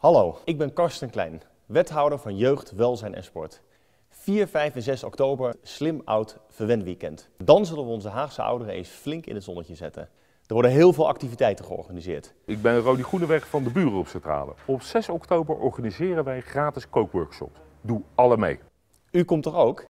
Hallo, ik ben Karsten Klein, wethouder van Jeugd, Welzijn en Sport. 4, 5 en 6 oktober, slim oud verwenweekend. Dan zullen we onze Haagse ouderen eens flink in het zonnetje zetten. Er worden heel veel activiteiten georganiseerd. Ik ben Rodi Groeneweg van de Buren op Centrale. Op 6 oktober organiseren wij gratis kookworkshops. Doe alle mee. U komt er ook?